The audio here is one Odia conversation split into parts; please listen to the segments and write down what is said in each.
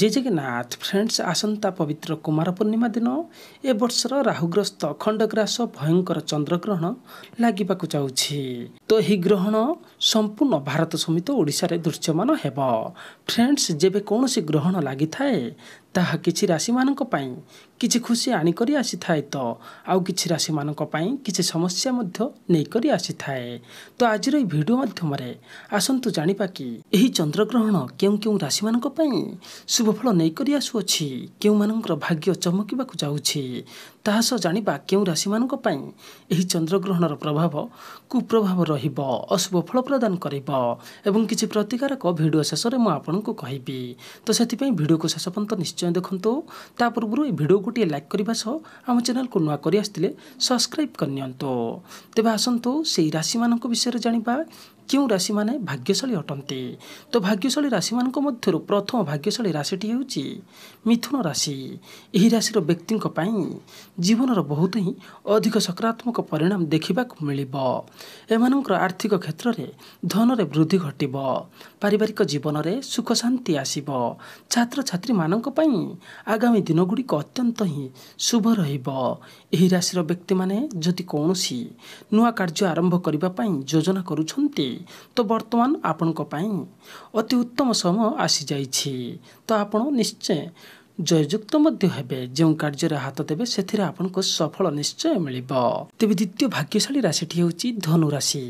ଜେଜେଗନାଥ ଫ୍ରେଣ୍ଡସ୍ ଆସନ୍ତା ପବିତ୍ର କୁମାର ପୂର୍ଣ୍ଣିମା ଦିନ ଏ ବର୍ଷର ରାହୁଗ୍ରସ୍ତ ଖଣ୍ଡଗ୍ରାସ ଭୟଙ୍କର ଚନ୍ଦ୍ରଗ୍ରହଣ ଲାଗିବାକୁ ଯାଉଛି ତ ଏହି ଗ୍ରହଣ ସମ୍ପୂର୍ଣ୍ଣ ଭାରତ ସମେତ ଓଡ଼ିଶାରେ ଦୃଶ୍ୟମାନ ହେବ ଫ୍ରେଣ୍ଡସ୍ ଯେବେ କୌଣସି ଗ୍ରହଣ ଲାଗିଥାଏ ତାହା କିଛି ରାଶିମାନଙ୍କ ପାଇଁ କିଛି ଖୁସି ଆଣିକରି ଆସିଥାଏ ତ ଆଉ କିଛି ରାଶିମାନଙ୍କ ପାଇଁ କିଛି ସମସ୍ୟା ମଧ୍ୟ ନେଇକରି ଆସିଥାଏ ତ ଆଜିର ଏହି ଭିଡ଼ିଓ ମାଧ୍ୟମରେ ଆସନ୍ତୁ ଜାଣିବା କି ଏହି ଚନ୍ଦ୍ରଗ୍ରହଣ କେଉଁ କେଉଁ ରାଶିମାନଙ୍କ ପାଇଁ ଶୁଭଫଳ ନେଇକରି ଆସୁଅଛି କେଉଁମାନଙ୍କର ଭାଗ୍ୟ ଚମକିବାକୁ ଯାଉଛି ତାହା ସହ ଜାଣିବା କେଉଁ ରାଶିମାନଙ୍କ ପାଇଁ ଏହି ଚନ୍ଦ୍ରଗ୍ରହଣର ପ୍ରଭାବ କୁପ୍ରଭାବ ରହିବ ଅଶୁଭ ଫଳ ପ୍ରଦାନ କରିବ ଏବଂ କିଛି ପ୍ରତିକାରକ ଭିଡ଼ିଓ ଶେଷରେ ମୁଁ ଆପଣଙ୍କୁ କହିବି ତ ସେଥିପାଇଁ ଭିଡ଼ିଓକୁ ଶେଷ ପର୍ଯ୍ୟନ୍ତ ନିଶ୍ଚୟ ଦେଖନ୍ତୁ ତା ପୂର୍ବରୁ ଏହି ଭିଡ଼ିଓ ଗୋଟିଏ ଲାଇକ୍ କରିବା ସହ ଆମ ଚ୍ୟାନେଲକୁ ନୂଆ କରି ଆସିଥିଲେ ସବସ୍କ୍ରାଇବ୍ କରିନିଅନ୍ତୁ ତେବେ ଆସନ୍ତୁ ସେହି ରାଶିମାନଙ୍କ ବିଷୟରେ ଜାଣିବା କେଉଁ ରାଶିମାନେ ଭାଗ୍ୟଶାଳୀ ଅଟନ୍ତି ତ ଭାଗ୍ୟଶାଳୀ ରାଶିମାନଙ୍କ ମଧ୍ୟରୁ ପ୍ରଥମ ଭାଗ୍ୟଶାଳୀ ରାଶିଟି ହେଉଛି ମିଥୁନ ରାଶି ଏହି ରାଶିର ବ୍ୟକ୍ତିଙ୍କ ପାଇଁ ଜୀବନର ବହୁତ ହିଁ ଅଧିକ ସକାରାତ୍ମକ ପରିଣାମ ଦେଖିବାକୁ ମିଳିବ ଏମାନଙ୍କର ଆର୍ଥିକ କ୍ଷେତ୍ରରେ ଧନରେ ବୃଦ୍ଧି ଘଟିବ ପାରିବାରିକ ଜୀବନରେ ସୁଖ ଶାନ୍ତି ଆସିବ ଛାତ୍ରଛାତ୍ରୀମାନଙ୍କ ପାଇଁ ଆଗାମୀ ଦିନଗୁଡ଼ିକ ଅତ୍ୟନ୍ତ ହିଁ ଶୁଭ ରହିବ ଏହି ରାଶିର ବ୍ୟକ୍ତିମାନେ ଯଦି କୌଣସି ନୂଆ କାର୍ଯ୍ୟ ଆରମ୍ଭ କରିବା ପାଇଁ ଯୋଜନା କରୁଛନ୍ତି ତ ବର୍ତ୍ତମାନ ଆପଣଙ୍କ ପାଇଁ ଅତି ଉତ୍ତମ ସମୟ ଆସିଯାଇଛି ତ ଆପଣ ନିଶ୍ଚୟ ଜୟଯୁକ୍ତ ମଧ୍ୟ ହେବେ ଯେଉଁ କାର୍ଯ୍ୟରେ ହାତ ଦେବେ ସେଥିରେ ଆପଣଙ୍କୁ ସଫଳ ନିଶ୍ଚୟ ମିଳିବ ତେବେ ଦ୍ୱିତୀୟ ଭାଗ୍ୟଶାଳୀ ରାଶିଟି ହେଉଛି ଧନୁରାଶି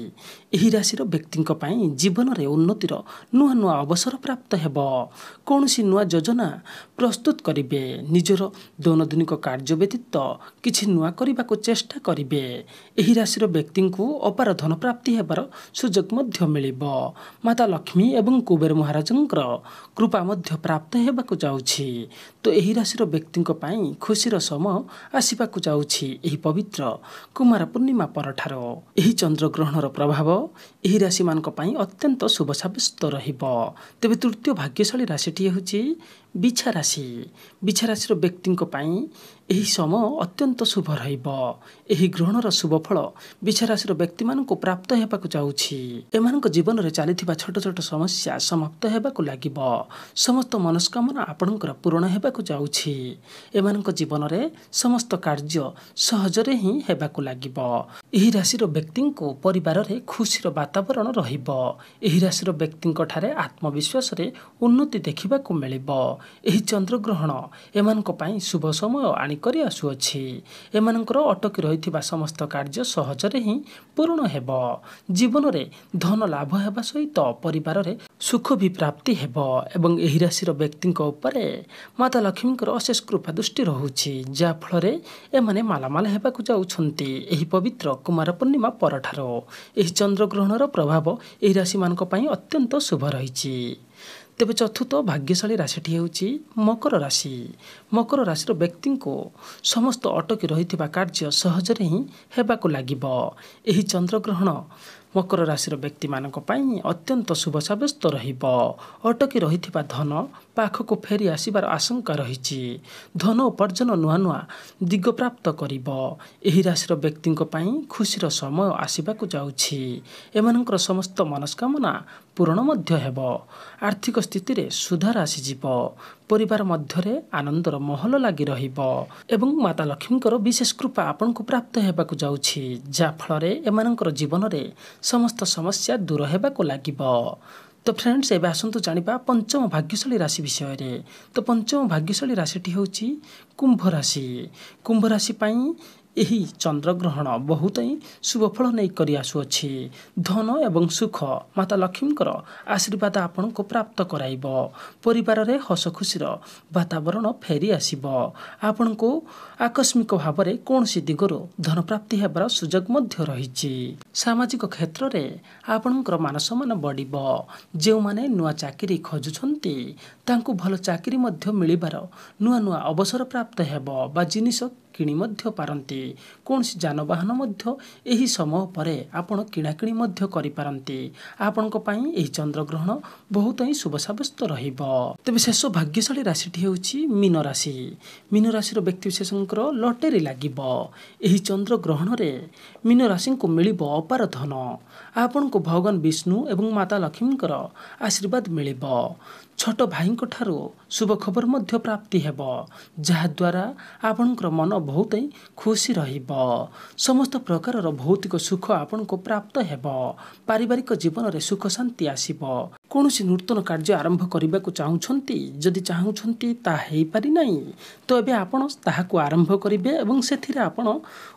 ଏହି ରାଶିର ବ୍ୟକ୍ତିଙ୍କ ପାଇଁ ଜୀବନରେ ଉନ୍ନତିର ନୂଆ ନୂଆ ଅବସର ପ୍ରାପ୍ତ ହେବ କୌଣସି ନୂଆ ଯୋଜନା ପ୍ରସ୍ତୁତ କରିବେ ନିଜର ଦୈନନ୍ଦିନିକ କାର୍ଯ୍ୟ ବ୍ୟତୀତ କିଛି ନୂଆ କରିବାକୁ ଚେଷ୍ଟା କରିବେ ଏହି ରାଶିର ବ୍ୟକ୍ତିଙ୍କୁ ଅପାର ଧନ ପ୍ରାପ୍ତି ହେବାର ସୁଯୋଗ ମଧ୍ୟ ମିଳିବ ମାତା ଲକ୍ଷ୍ମୀ ଏବଂ କୁବେର ମହାରାଜଙ୍କର କୃପା ମଧ୍ୟ ପ୍ରାପ୍ତ ହେବାକୁ ଯାଉଛି ତ ଏହି ରାଶିର ବ୍ୟକ୍ତିଙ୍କ ପାଇଁ ଖୁସିର ସମୟ ଆସିବାକୁ ଯାଉଛି ଏହି ପବିତ୍ର କୁମାର ପୂର୍ଣ୍ଣିମା ପରଠାରୁ ଏହି ଚନ୍ଦ୍ରଗ୍ରହଣର ପ୍ରଭାବ ଏହି ରାଶିମାନଙ୍କ ପାଇଁ ଅତ୍ୟନ୍ତ ଶୁଭ ସାବ୍ୟସ୍ତ ରହିବ ତେବେ ତୃତୀୟ ଭାଗ୍ୟଶାଳୀ ରାଶିଟି ହେଉଛି ବିଛା ରାଶି ବିଛା ରାଶିର ବ୍ୟକ୍ତିଙ୍କ ପାଇଁ ଏହି ସମୟ ଅତ୍ୟନ୍ତ ଶୁଭ ରହିବ ଏହି ଗ୍ରହଣର ଶୁଭଫଳ ବିଛାରାଶିର ବ୍ୟକ୍ତିମାନଙ୍କୁ ପ୍ରାପ୍ତ ହେବାକୁ ଯାଉଛି ଏମାନଙ୍କ ଜୀବନରେ ଚାଲିଥିବା ଛୋଟ ଛୋଟ ସମସ୍ୟା ସମାପ୍ତ ହେବାକୁ ଲାଗିବ ସମସ୍ତ ମନସ୍କାମନା ଆପଣଙ୍କର ପୂରଣ ହେବାକୁ ଯାଉଛି ଏମାନଙ୍କ ଜୀବନରେ ସମସ୍ତ କାର୍ଯ୍ୟ ସହଜରେ ହିଁ ହେବାକୁ ଲାଗିବ ଏହି ରାଶିର ବ୍ୟକ୍ତିଙ୍କୁ ପରିବାରରେ ଖୁସିର ବାତାବରଣ ରହିବ ଏହି ରାଶିର ବ୍ୟକ୍ତିଙ୍କଠାରେ ଆତ୍ମବିଶ୍ୱାସରେ ଉନ୍ନତି ଦେଖିବାକୁ ମିଳିବ ଏହି ଚନ୍ଦ୍ରଗ୍ରହଣ ଏମାନଙ୍କ ପାଇଁ ଶୁଭ ସମୟ ଆଣି କରି ଆସୁଅଛି ଏମାନଙ୍କର ଅଟକି ରହିଥିବା ସମସ୍ତ କାର୍ଯ୍ୟ ସହଜରେ ହିଁ ପୂରଣ ହେବ ଜୀବନରେ ଧନ ଲାଭ ହେବା ସହିତ ପରିବାରରେ ସୁଖ ବି ପ୍ରାପ୍ତି ହେବ ଏବଂ ଏହି ରାଶିର ବ୍ୟକ୍ତିଙ୍କ ଉପରେ ମାତା ଲକ୍ଷ୍ମୀଙ୍କର ଅଶେଷ କୃପା ଦୃଷ୍ଟି ରହୁଛି ଯାହାଫଳରେ ଏମାନେ ମାଲାମାଲ ହେବାକୁ ଯାଉଛନ୍ତି ଏହି ପବିତ୍ର କୁମାର ପୂର୍ଣ୍ଣିମା ପରଠାରୁ ଏହି ଚନ୍ଦ୍ରଗ୍ରହଣର ପ୍ରଭାବ ଏହି ରାଶିମାନଙ୍କ ପାଇଁ ଅତ୍ୟନ୍ତ ଶୁଭ ରହିଛି ତେବେ ଚତୁର୍ଥ ଭାଗ୍ୟଶାଳୀ ରାଶିଟି ହେଉଛି ମକର ରାଶି ମକର ରାଶିର ବ୍ୟକ୍ତିଙ୍କୁ ସମସ୍ତ ଅଟକି ରହିଥିବା କାର୍ଯ୍ୟ ସହଜରେ ହିଁ ହେବାକୁ ଲାଗିବ ଏହି ଚନ୍ଦ୍ରଗ୍ରହଣ ମକର ରାଶିର ବ୍ୟକ୍ତିମାନଙ୍କ ପାଇଁ ଅତ୍ୟନ୍ତ ଶୁଭ ସାବ୍ୟସ୍ତ ରହିବ ଅଟକି ରହିଥିବା ଧନ ପାଖକୁ ଫେରି ଆସିବାର ଆଶଙ୍କା ରହିଛି ଧନ ଉପାର୍ଜନ ନୂଆ ନୂଆ ଦିଗ ପ୍ରାପ୍ତ କରିବ ଏହି ରାଶିର ବ୍ୟକ୍ତିଙ୍କ ପାଇଁ ଖୁସିର ସମୟ ଆସିବାକୁ ଯାଉଛି ଏମାନଙ୍କର ସମସ୍ତ ମନସ୍କାମନା ପୂରଣ ମଧ୍ୟ ହେବ ଆର୍ଥିକ ସ୍ଥିତିରେ ସୁଧାର ଆସିଯିବ ପରିବାର ମଧ୍ୟରେ ଆନନ୍ଦର ମହଲ ଲାଗି ରହିବ ଏବଂ ମାତା ଲକ୍ଷ୍ମୀଙ୍କର ବିଶେଷ କୃପା ଆପଣଙ୍କୁ ପ୍ରାପ୍ତ ହେବାକୁ ଯାଉଛି ଯାହାଫଳରେ ଏମାନଙ୍କର ଜୀବନରେ ସମସ୍ତ ସମସ୍ୟା ଦୂର ହେବାକୁ ଲାଗିବ ତ ଫ୍ରେଣ୍ଡସ୍ ଏବେ ଆସନ୍ତୁ ଜାଣିବା ପଞ୍ଚମ ଭାଗ୍ୟଶାଳୀ ରାଶି ବିଷୟରେ ତ ପଞ୍ଚମ ଭାଗ୍ୟଶାଳୀ ରାଶିଟି ହେଉଛି କୁମ୍ଭ ରାଶି କୁମ୍ଭ ରାଶି ପାଇଁ ଏହି ଚନ୍ଦ୍ରଗ୍ରହଣ ବହୁତ ହିଁ ଶୁଭଫଳ ନେଇ କରି ଆସୁଅଛି ଧନ ଏବଂ ସୁଖ ମାତା ଲକ୍ଷ୍ମୀଙ୍କର ଆଶୀର୍ବାଦ ଆପଣଙ୍କୁ ପ୍ରାପ୍ତ କରାଇବ ପରିବାରରେ ହସ ଖୁସିର ବାତାବରଣ ଫେରି ଆସିବ ଆପଣଙ୍କୁ ଆକସ୍ମିକ ଭାବରେ କୌଣସି ଦିଗରୁ ଧନପ୍ରାପ୍ତି ହେବାର ସୁଯୋଗ ମଧ୍ୟ ରହିଛି ସାମାଜିକ କ୍ଷେତ୍ରରେ ଆପଣଙ୍କର ମାନସମ୍ମାନ ବଢ଼ିବ ଯେଉଁମାନେ ନୂଆ ଚାକିରି ଖୋଜୁଛନ୍ତି ତାଙ୍କୁ ଭଲ ଚାକିରି ମଧ୍ୟ ମିଳିବାର ନୂଆ ନୂଆ ଅବସର ପ୍ରାପ୍ତ ହେବ ବା ଜିନିଷ କିଣି ମଧ୍ୟ ପାରନ୍ତି କୌଣସି ଯାନବାହାନ ମଧ୍ୟ ଏହି ସମୟ ପରେ ଆପଣ କିଣାକିଣି ମଧ୍ୟ କରିପାରନ୍ତି ଆପଣଙ୍କ ପାଇଁ ଏହି ଚନ୍ଦ୍ରଗ୍ରହଣ ବହୁତ ହିଁ ଶୁଭ ସାବ୍ୟସ୍ତ ରହିବ ତେବେ ଶେଷ ଭାଗ୍ୟଶାଳୀ ରାଶିଟି ହେଉଛି ମୀନ ରାଶି ମୀନ ରାଶିର ବ୍ୟକ୍ତିବିଶେଷଙ୍କର ଲଟେରୀ ଲାଗିବ ଏହି ଚନ୍ଦ୍ରଗ୍ରହଣରେ ମୀନ ରାଶିଙ୍କୁ ମିଳିବ ଅପାର ଧନ ଆପଣଙ୍କୁ ଭଗବାନ ବିଷ୍ଣୁ ଏବଂ ମାତା ଲକ୍ଷ୍ମୀଙ୍କର ଆଶୀର୍ବାଦ ମିଳିବ ଛୋଟ ଭାଇଙ୍କ ଠାରୁ ଶୁଭ ଖବର ମଧ୍ୟ ପ୍ରାପ୍ତି ହେବ ଯାହାଦ୍ୱାରା ଆପଣଙ୍କର ମନ ବହୁତ ହିଁ ଖୁସି ଖୁସି ରହିବ ସମସ୍ତ ପ୍ରକାରର ଭୌତିକ ସୁଖ ଆପଣଙ୍କୁ ପ୍ରାପ୍ତ ହେବ ପାରିବାରିକ ଜୀବନରେ ସୁଖ ଶାନ୍ତି ଆସିବ କୌଣସି ନୂତନ କାର୍ଯ୍ୟ ଆରମ୍ଭ କରିବାକୁ ଚାହୁଁଛନ୍ତି ଯଦି ଚାହୁଁଛନ୍ତି ତାହା ହେଇପାରିନାହିଁ ତ ଏବେ ଆପଣ ତାହାକୁ ଆରମ୍ଭ କରିବେ ଏବଂ ସେଥିରେ ଆପଣ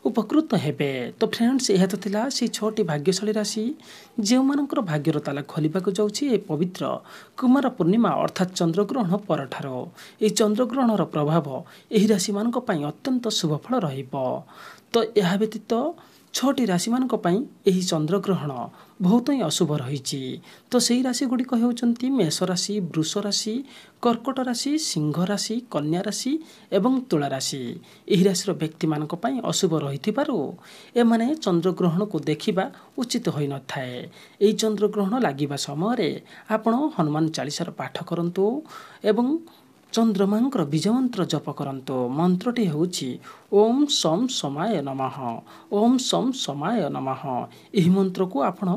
ଉପକୃତ ହେବେ ତ ଫ୍ରେଣ୍ଡସ୍ ଏହା ତ ଥିଲା ସେହି ଛଅଟି ଭାଗ୍ୟଶାଳୀ ରାଶି ଯେଉଁମାନଙ୍କର ଭାଗ୍ୟର ତାଲା ଖୋଲିବାକୁ ଯାଉଛି ଏ ପବିତ୍ର କୁମାର ପୂର୍ଣ୍ଣିମା ଅର୍ଥାତ୍ ଚନ୍ଦ୍ରଗ୍ରହଣ ପରଠାରୁ ଏହି ଚନ୍ଦ୍ରଗ୍ରହଣର ପ୍ରଭାବ ଏହି ରାଶିମାନଙ୍କ ପାଇଁ ଅତ୍ୟନ୍ତ ଶୁଭଫଳ ରହିବ ତ ଏହା ବ୍ୟତୀତ ଛଅଟି ରାଶିମାନଙ୍କ ପାଇଁ ଏହି ଚନ୍ଦ୍ରଗ୍ରହଣ ବହୁତ ହିଁ ଅଶୁଭ ରହିଛି ତ ସେହି ରାଶିଗୁଡ଼ିକ ହେଉଛନ୍ତି ମେଷ ରାଶି ବୃଷ ରାଶି କର୍କଟ ରାଶି ସିଂହ ରାଶି କନ୍ୟା ରାଶି ଏବଂ ତୁଳା ରାଶି ଏହି ରାଶିର ବ୍ୟକ୍ତିମାନଙ୍କ ପାଇଁ ଅଶୁଭ ରହିଥିବାରୁ ଏମାନେ ଚନ୍ଦ୍ରଗ୍ରହଣକୁ ଦେଖିବା ଉଚିତ ହୋଇନଥାଏ ଏହି ଚନ୍ଦ୍ରଗ୍ରହଣ ଲାଗିବା ସମୟରେ ଆପଣ ହନୁମାନ ଚାଳିଶାର ପାଠ କରନ୍ତୁ ଏବଂ ଚନ୍ଦ୍ରମାଙ୍କର ବୀଜମନ୍ତ୍ର ଜପ କରନ୍ତୁ ମନ୍ତ୍ରଟି ହେଉଛି ଓମ୍ ସମ୍ ସମାୟ ନମଃ ଓମ୍ ସମ୍ ସମାୟ ନମଃ ଏହି ମନ୍ତ୍ରକୁ ଆପଣ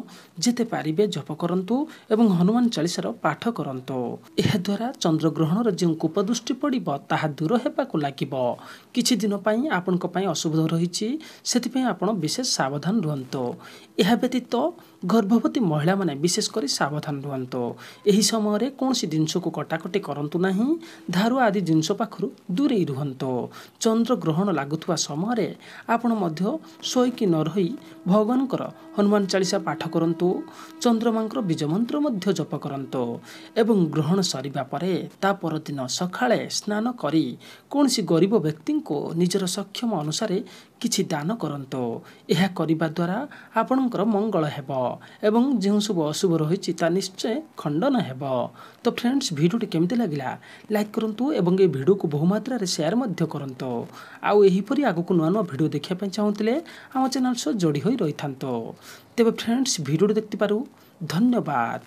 ଯେତେ ପାରିବେ ଜପ କରନ୍ତୁ ଏବଂ ହନୁମାନ ଚାଳିଶାର ପାଠ କରନ୍ତୁ ଏହାଦ୍ୱାରା ଚନ୍ଦ୍ରଗ୍ରହଣର ଯେଉଁ କୁପଦୃଷ୍ଟି ପଡ଼ିବ ତାହା ଦୂର ହେବାକୁ ଲାଗିବ କିଛି ଦିନ ପାଇଁ ଆପଣଙ୍କ ପାଇଁ ଅସୁବିଧା ରହିଛି ସେଥିପାଇଁ ଆପଣ ବିଶେଷ ସାବଧାନ ରୁହନ୍ତୁ ଏହା ବ୍ୟତୀତ ଗର୍ଭବତୀ ମହିଳାମାନେ ବିଶେଷ କରି ସାବଧାନ ରୁହନ୍ତୁ ଏହି ସମୟରେ କୌଣସି ଜିନିଷକୁ କଟାକଟି କରନ୍ତୁ ନାହିଁ ଧାରୁଆ ଆଦି ଜିନିଷ ପାଖରୁ ଦୂରେଇ ରୁହନ୍ତୁ ଚନ୍ଦ୍ରଗ୍ରହଣ ଲାଗୁଥିବା ସମୟରେ ଆପଣ ମଧ୍ୟ ଶୋଇକି ନ ରହି ଭଗବାନଙ୍କର ହନୁମାନ ଚାଳିଶା ପାଠ କରନ୍ତୁ ଚନ୍ଦ୍ରମାଙ୍କର ମନ୍ତ୍ର ମଧ୍ୟ ଜପ କରନ୍ତୁ ଏବଂ ଗ୍ରହଣ ସରିବା ପରେ ତା ପରଦିନ ସକାଳେ ସ୍ନାନ କରି କୌଣସି ଗରିବ ବ୍ୟକ୍ତିଙ୍କୁ ନିଜର ସକ୍ଷମ ଅନୁସାରେ କିଛି ଦାନ କରନ୍ତୁ ଏହା କରିବା ଦ୍ୱାରା ଆପଣଙ୍କର ମଙ୍ଗଳ ହେବ ଏବଂ ଯେଉଁ ସବୁ ଅଶୁଭ ରହିଛି ତା ନିଶ୍ଚୟ ଖଣ୍ଡନ ହେବ ତ ଫ୍ରେଣ୍ଡସ୍ ଭିଡ଼ିଓଟି କେମିତି ଲାଗିଲା ଲାଇକ୍ କରନ୍ତୁ ଏବଂ ଏ ଭିଡ଼ିଓକୁ ବହୁମାତ୍ରାରେ ସେୟାର ମଧ୍ୟ କରନ୍ତୁ ଆଉ ଏହିପରି ଆଗକୁ ନୂଆ ନୂଆ ଭିଡ଼ିଓ ଦେଖିବା ପାଇଁ ଚାହୁଁଥିଲେ ଆମ ଚ୍ୟାନେଲ୍ ସହ ଯୋଡ଼ି ହୋଇ ରହିଥାନ୍ତୁ ତେବେ ଫ୍ରେଣ୍ଡସ୍ ଭିଡ଼ିଓଟି ଦେଖିପାରୁ ଧନ୍ୟବାଦ